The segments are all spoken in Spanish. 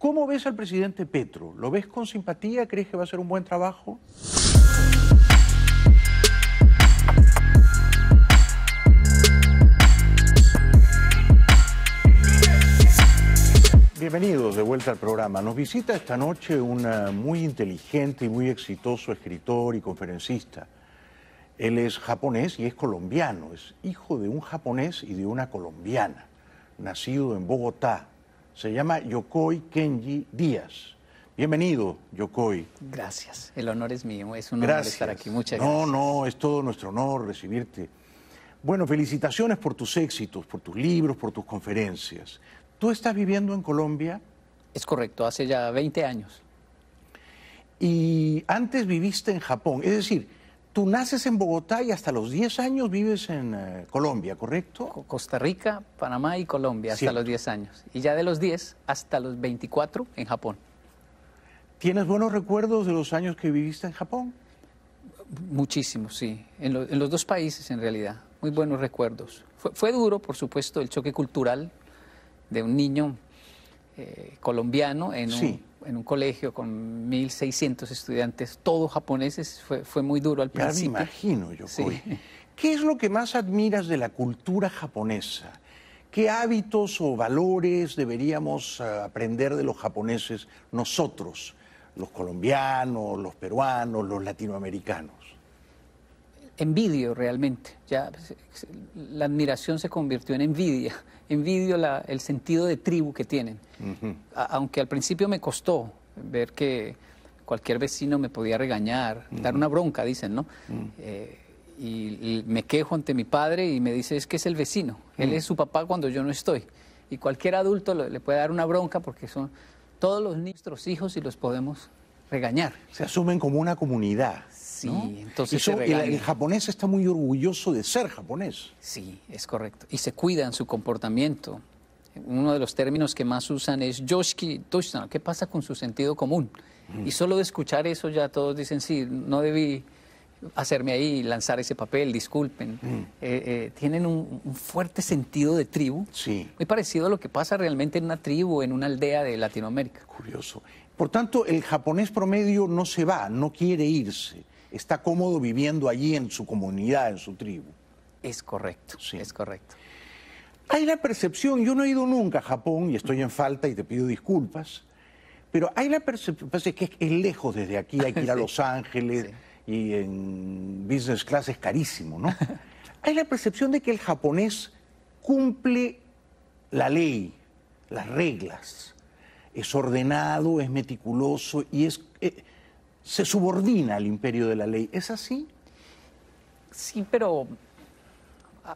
¿Cómo ves al presidente Petro? ¿Lo ves con simpatía? ¿Crees que va a ser un buen trabajo? Bienvenidos de vuelta al programa. Nos visita esta noche un eh, muy inteligente y muy exitoso escritor y conferencista. Él es japonés y es colombiano, es hijo de un japonés y de una colombiana, nacido en Bogotá, se llama Yokoi Kenji Díaz. Bienvenido, Yokoi. Gracias, el honor es mío, es un honor estar aquí, muchas gracias. No, no, es todo nuestro honor recibirte. Bueno, felicitaciones por tus éxitos, por tus libros, por tus conferencias. ¿Tú estás viviendo en Colombia? Es correcto, hace ya 20 años. Y antes viviste en Japón, es decir, tú naces en Bogotá y hasta los 10 años vives en eh, Colombia, ¿correcto? Costa Rica, Panamá y Colombia hasta los 10 años. Y ya de los 10 hasta los 24 en Japón. ¿Tienes buenos recuerdos de los años que viviste en Japón? Muchísimos, sí. En, los dos países, en realidad. Muy buenos recuerdos. Fue, duro, por supuesto, el choque cultural de un niño eh, colombiano en, un, en un colegio con 1.600 estudiantes, todos japoneses, fue, muy duro al principio. me imagino, yo ¿Qué es lo que más admiras de la cultura japonesa? ¿Qué hábitos o valores deberíamos eh, aprender de los japoneses nosotros, los colombianos, los peruanos, los latinoamericanos? envidio realmente. Ya pues, la admiración se convirtió en envidia. Envidio el sentido de tribu que tienen. aunque al principio me costó ver que cualquier vecino me podía regañar, dar una bronca, dicen, ¿no? Eh, y, me quejo ante mi padre y me dice, es que es el vecino, él es su papá cuando yo no estoy. Y cualquier adulto le puede dar una bronca porque son todos los nuestros hijos y los podemos regañar. Se asumen como una comunidad entonces el, japonés está muy orgulloso de ser japonés. Sí, es correcto. Y se cuidan su comportamiento. Uno de los términos que más usan es yoshiki ¿Qué pasa con su sentido común? Mm. Y solo de escuchar eso ya todos dicen, sí, no debí hacerme ahí, lanzar ese papel, disculpen. Mm. Eh, eh, tienen un, un, fuerte sentido de tribu, sí. muy parecido a lo que pasa realmente en una tribu, en una aldea de Latinoamérica. Curioso. Por tanto, el japonés promedio no se va, no quiere irse está cómodo viviendo allí en su comunidad, en su tribu. Es correcto, sí. es correcto. Hay la percepción, yo no he ido nunca a Japón y estoy en falta y te pido disculpas, pero hay la percepción, pues es que es lejos desde aquí, hay que ir a Los Ángeles y en business class es carísimo, ¿no? hay la percepción de que el japonés cumple la ley, las reglas, es ordenado, es meticuloso y es... Eh, se subordina al imperio de la ley. ¿Es así? Sí, pero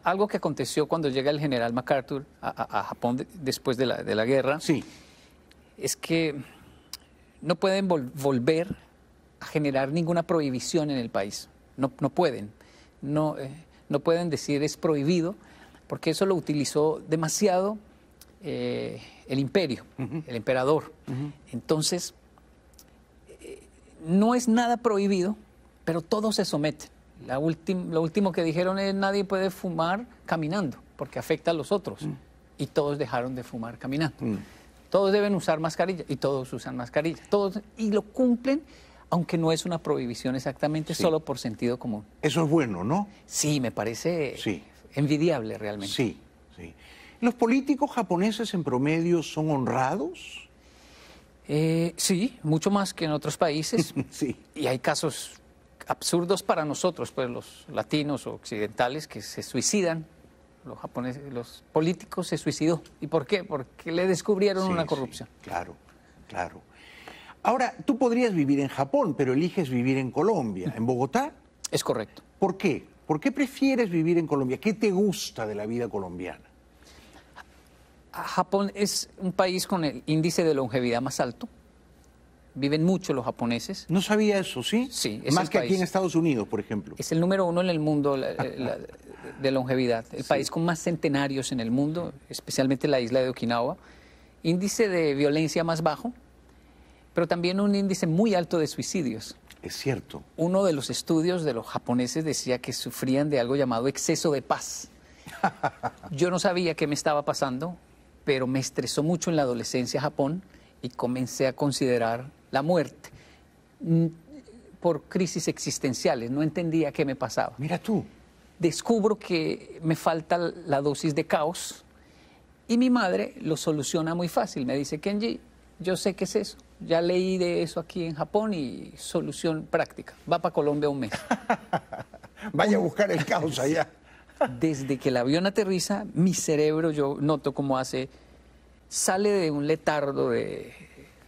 algo que aconteció cuando llega el general MacArthur a, Japón después de la, guerra sí. es que no pueden volver a generar ninguna prohibición en el país. No, no pueden. No, eh, no pueden decir es prohibido, porque eso lo utilizó demasiado eh, el imperio, el emperador. Entonces, no es nada prohibido, pero todos se someten. La lo último que dijeron es nadie puede fumar caminando, porque afecta a los otros. Mm. Y todos dejaron de fumar caminando. Mm. Todos deben usar mascarilla y todos usan mascarilla. Todos, y lo cumplen, aunque no es una prohibición exactamente, solo por sentido común. Eso es bueno, ¿no? Sí, me parece envidiable realmente. Sí, sí. ¿Los políticos japoneses en promedio son honrados? Eh, sí, mucho más que en otros países. Y hay casos absurdos para nosotros, pues los latinos o occidentales que se suicidan. Los japoneses, los políticos se suicidó. ¿Y por qué? Porque le descubrieron una corrupción. claro, claro. Ahora, tú podrías vivir en Japón, pero eliges vivir en Colombia, en Bogotá. Es correcto. ¿Por qué? ¿Por qué prefieres vivir en Colombia? ¿Qué te gusta de la vida colombiana? Japón es un país con el índice de longevidad más alto. Viven mucho los japoneses. No sabía eso, ¿sí? Sí. Es más que aquí en Estados Unidos, por ejemplo. Es el número uno en el mundo de longevidad. El país con más centenarios en el mundo, especialmente la isla de Okinawa. Índice de violencia más bajo, pero también un índice muy alto de suicidios. Es cierto. Uno de los estudios de los japoneses decía que sufrían de algo llamado exceso de paz. Yo no sabía qué me estaba pasando pero me estresó mucho en la adolescencia Japón y comencé a considerar la muerte mm, por crisis existenciales, no entendía qué me pasaba. Mira tú. Descubro que me falta la dosis de caos y mi madre lo soluciona muy fácil. Me dice, Kenji, yo sé qué es eso. Ya leí de eso aquí en Japón y solución práctica. Va para Colombia un mes. Vaya a buscar el caos allá desde que el avión aterriza, mi cerebro, yo noto cómo hace, sale de un letardo de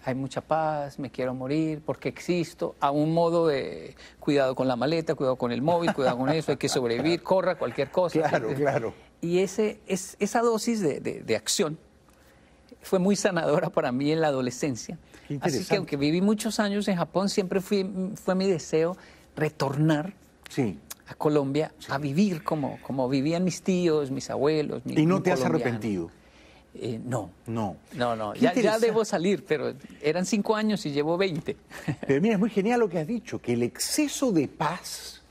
hay mucha paz, me quiero morir, porque existo, a un modo de cuidado con la maleta, cuidado con el móvil, cuidado con eso, hay que sobrevivir, corra cualquier cosa. Claro, claro. Y ese, es, esa dosis de, acción fue muy sanadora para mí en la adolescencia. Así que aunque viví muchos años en Japón, siempre fue mi deseo retornar sí a Colombia a vivir como, como vivían mis tíos, mis abuelos. Mi, ¿Y no te has arrepentido? Eh, no. No. No, no. Ya, debo salir, pero eran cinco años y llevo veinte Pero mira, es muy genial lo que has dicho, que el exceso de paz,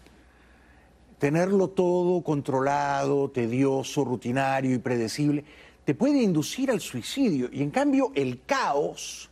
tenerlo todo controlado, tedioso, rutinario y predecible, te puede inducir al suicidio. Y en cambio, el caos,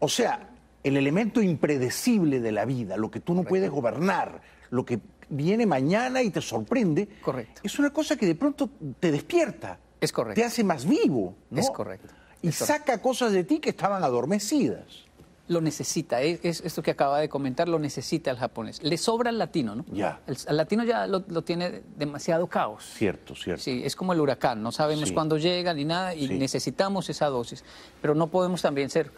o sea, el elemento impredecible de la vida, lo que tú no puedes gobernar, lo que viene mañana y te sorprende. Correcto. Es una cosa que de pronto te despierta. Es correcto. Te hace más vivo. Es correcto. Y saca cosas de ti que estaban adormecidas. Lo necesita, es, esto que acaba de comentar, lo necesita el japonés. Le sobra el latino, ¿no? Ya. El, latino ya lo, tiene demasiado caos. Cierto, cierto. Sí, es como el huracán, no sabemos cuándo llega ni nada y necesitamos esa dosis. Pero no podemos también ser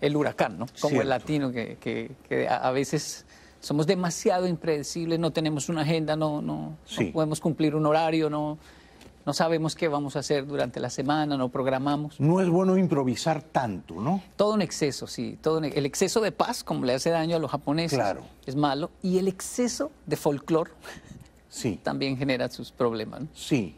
el huracán, ¿no? Como el latino que a veces somos demasiado impredecibles, no tenemos una agenda, no, no, podemos cumplir un horario, no, sabemos qué vamos a hacer durante la semana, no programamos. No es bueno improvisar tanto, ¿no? Todo un exceso, sí. Todo el exceso de paz, como le hace daño a los japoneses, claro. es malo. Y el exceso de folclore sí. también genera sus problemas. Sí.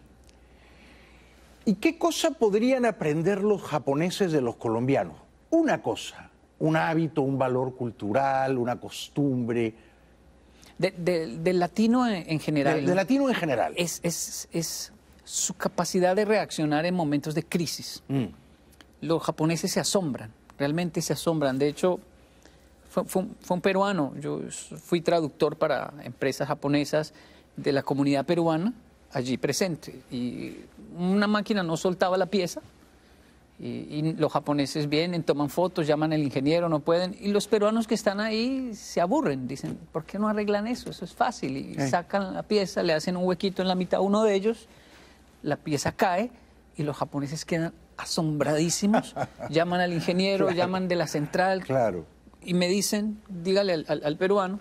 ¿Y qué cosa podrían aprender los japoneses de los colombianos? Una cosa un hábito, un valor cultural, una costumbre. del latino en general. Del latino en general. Es, su capacidad de reaccionar en momentos de crisis. Mm. Los japoneses se asombran, realmente se asombran. De hecho, fue, un, peruano, yo fui traductor para empresas japonesas de la comunidad peruana allí presente. Y una máquina no soltaba la pieza y, los japoneses vienen, toman fotos, llaman al ingeniero, no pueden. Y los peruanos que están ahí se aburren, dicen, ¿por qué no arreglan eso? Eso es fácil. Y eh. sacan la pieza, le hacen un huequito en la mitad a uno de ellos, la pieza cae y los japoneses quedan asombradísimos. llaman al ingeniero, llaman de la central. Claro. Y me dicen, dígale al, al, al peruano,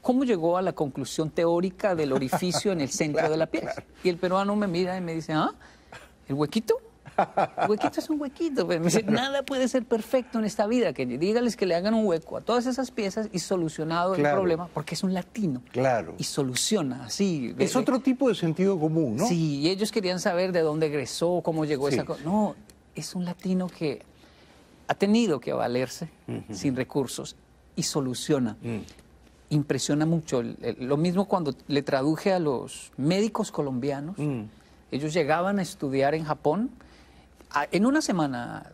¿Cómo llegó a la conclusión teórica del orificio en el centro de la pieza? Y el peruano me mira y me dice, ¿ah? ¿El huequito? huequito es un huequito. Pues. nada puede ser perfecto en esta vida. Que dígales que le hagan un hueco a todas esas piezas y solucionado el problema, porque es un latino. Claro. Y soluciona así. Es eh, eh, otro tipo de sentido común, ¿no? Sí, y ellos querían saber de dónde egresó, cómo llegó esa cosa. No, es un latino que ha tenido que valerse sin recursos y soluciona. Mm. Impresiona mucho. Lo mismo cuando le traduje a los médicos colombianos. Mm. Ellos llegaban a estudiar en Japón. Ah, en una semana,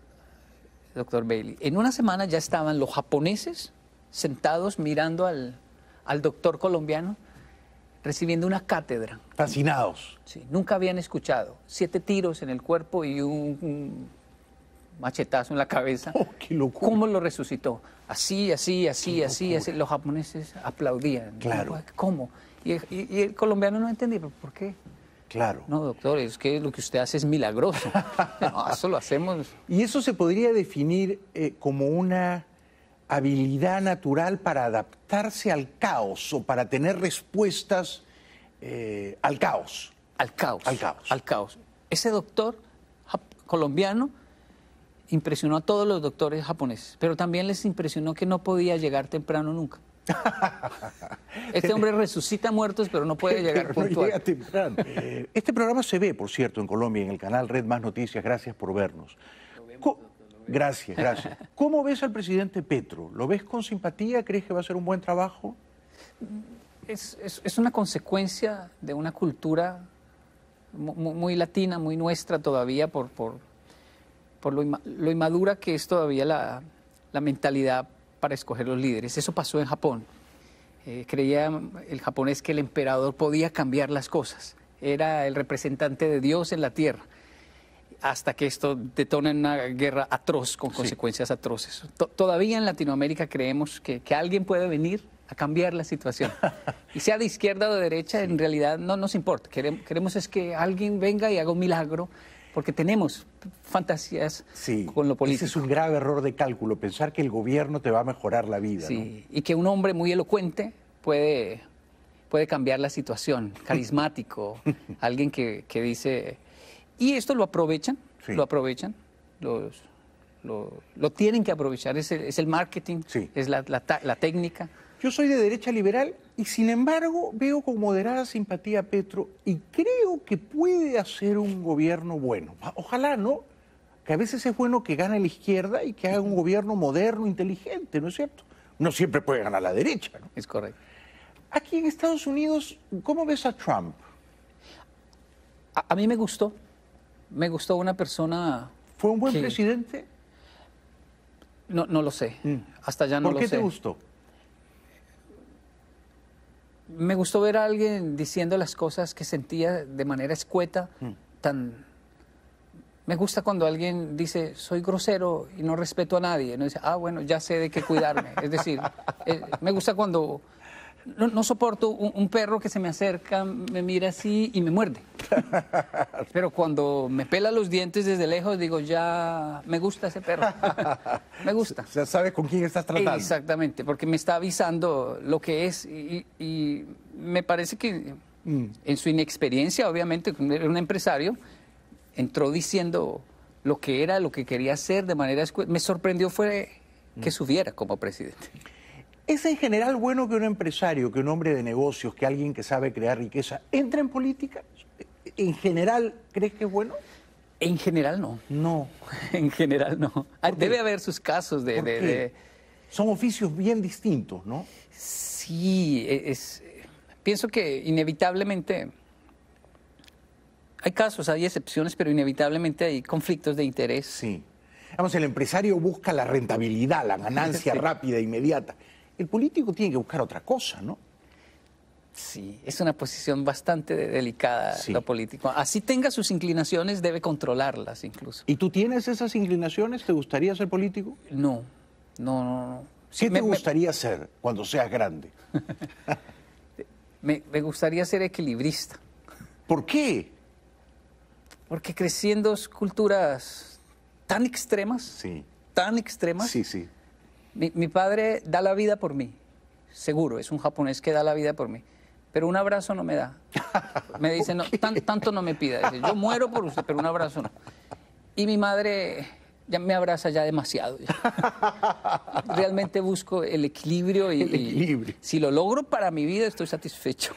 doctor Bailey, en una semana ya estaban los japoneses sentados mirando al, doctor colombiano recibiendo una cátedra. Fascinados. Sí, nunca habían escuchado. Siete tiros en el cuerpo y un, machetazo en la cabeza. Oh, qué locura. ¿Cómo lo resucitó? Así, así, así, así, Los japoneses aplaudían. Claro. ¿Cómo? Y, y el colombiano no entendía, ¿por qué? Claro. No, doctor, es que lo que usted hace es milagroso. eso lo hacemos. Y eso se podría definir eh, como una habilidad natural para adaptarse al caos o para tener respuestas eh, al caos. Al caos. Al caos. Al caos. Ese doctor colombiano impresionó a todos los doctores japoneses, pero también les impresionó que no podía llegar temprano nunca. este hombre resucita muertos, pero no puede llegar puntual. No Este programa se ve, por cierto, en Colombia, en el canal Red Más Noticias. Gracias por vernos. gracias, gracias. ¿Cómo ves al presidente Petro? ¿Lo ves con simpatía? ¿Crees que va a ser un buen trabajo? Es, una consecuencia de una cultura muy, latina, muy nuestra todavía, por, lo, inmadura que es todavía la, la mentalidad para escoger los líderes. Eso pasó en Japón. Eh, creía el japonés que el emperador podía cambiar las cosas. Era el representante de Dios en la tierra. Hasta que esto detona en una guerra atroz, con consecuencias atroces. todavía en Latinoamérica creemos que, alguien puede venir a cambiar la situación. Y sea de izquierda o de derecha, en realidad no nos importa. Queremos, queremos, es que alguien venga y haga un milagro, porque tenemos fantasías con lo político. Ese es un grave error de cálculo, pensar que el gobierno te va a mejorar la vida. y que un hombre muy elocuente puede, puede cambiar la situación, carismático, alguien que, dice... Y esto lo aprovechan, lo aprovechan, lo, tienen que aprovechar, es el, es el marketing, es la, la, la técnica. Yo soy de derecha liberal y sin embargo veo con moderada simpatía a Petro y creo que puede hacer un gobierno bueno. Ah, ojalá, ¿no? Que a veces es bueno que gane la izquierda y que haga un gobierno moderno, inteligente, ¿no es cierto? No siempre puede ganar la derecha, ¿no? Es correcto. Aquí en Estados Unidos, ¿cómo ves a Trump? A, mí me gustó. Me gustó una persona. ¿Fue un buen presidente? No, lo sé. Mm. Hasta ya no lo sé. ¿Por qué te gustó? me gustó ver a alguien diciendo las cosas que sentía de manera escueta, mm. tan... Me gusta cuando alguien dice, soy grosero y no respeto a nadie. No dice, ah, bueno, ya sé de qué cuidarme. es decir, eh, me gusta cuando... No, soporto un, perro que se me acerca, me mira así y me muerde. Pero cuando me pela los dientes desde lejos, digo, ya me gusta ese perro. me gusta. sea, sabe con quién estás tratando. Exactamente, porque me está avisando lo que es y, me parece que mm. en su inexperiencia, obviamente, era un empresario, entró diciendo lo que era, lo que quería hacer de manera... Me sorprendió fue que mm. subiera como presidente. ¿Es en general bueno que un empresario, que un hombre de negocios, que alguien que sabe crear riqueza, entre en política? en general crees que es bueno? En general no. No. en general no. Ah, debe haber sus casos de, Son oficios bien distintos, ¿no? Sí, e, es... pienso que inevitablemente hay casos, hay excepciones, pero inevitablemente hay conflictos de interés. Sí. Vamos, el empresario busca la rentabilidad, la ganancia rápida rápida, e inmediata. El político tiene que buscar otra cosa, ¿no? Sí, es una posición bastante delicada lo la política. Así tenga sus inclinaciones, debe controlarlas incluso. ¿Y tú tienes esas inclinaciones? ¿Te gustaría ser político? No, no, no. Sí, ¿Qué me, te gustaría ser cuando seas grande? me, gustaría ser equilibrista. ¿Por qué? Porque creciendo culturas tan extremas, sí. tan extremas, sí, sí. mi padre da la vida por mí, seguro, es un japonés que da la vida por mí pero un abrazo no me da. Me dice, no, tanto no me pida. yo muero por usted, pero un abrazo no. Y mi madre ya me abraza ya demasiado. Realmente busco el equilibrio y, el si lo logro para mi vida estoy satisfecho.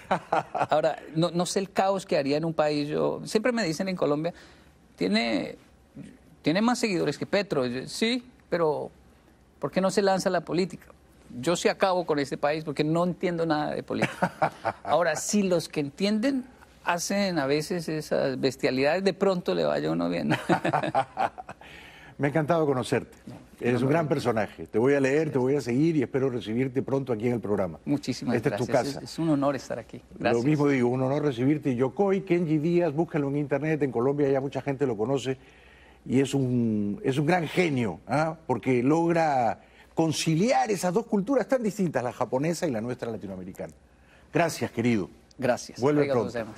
Ahora, no, sé el caos que haría en un país. Yo, siempre me dicen en Colombia, tiene, tiene más seguidores que Petro. sí, pero ¿por qué no se lanza la política? yo sí acabo con este país porque no entiendo nada de política. Ahora, si los que entienden hacen a veces esas bestialidades, de pronto le vaya uno bien. Me ha encantado conocerte. Eres un gran personaje. Te voy a leer, te voy a seguir y espero recibirte pronto aquí en el programa. Muchísimas Esta es tu casa. Es, un honor estar aquí. Lo mismo digo, un honor recibirte. Yokoi Kenji Díaz, búscalo en internet. En Colombia ya mucha gente lo conoce y es un, es un gran genio, ¿ah? porque logra conciliar esas dos culturas tan distintas, la japonesa y la nuestra latinoamericana. Gracias, querido. Gracias. Vuelve pronto.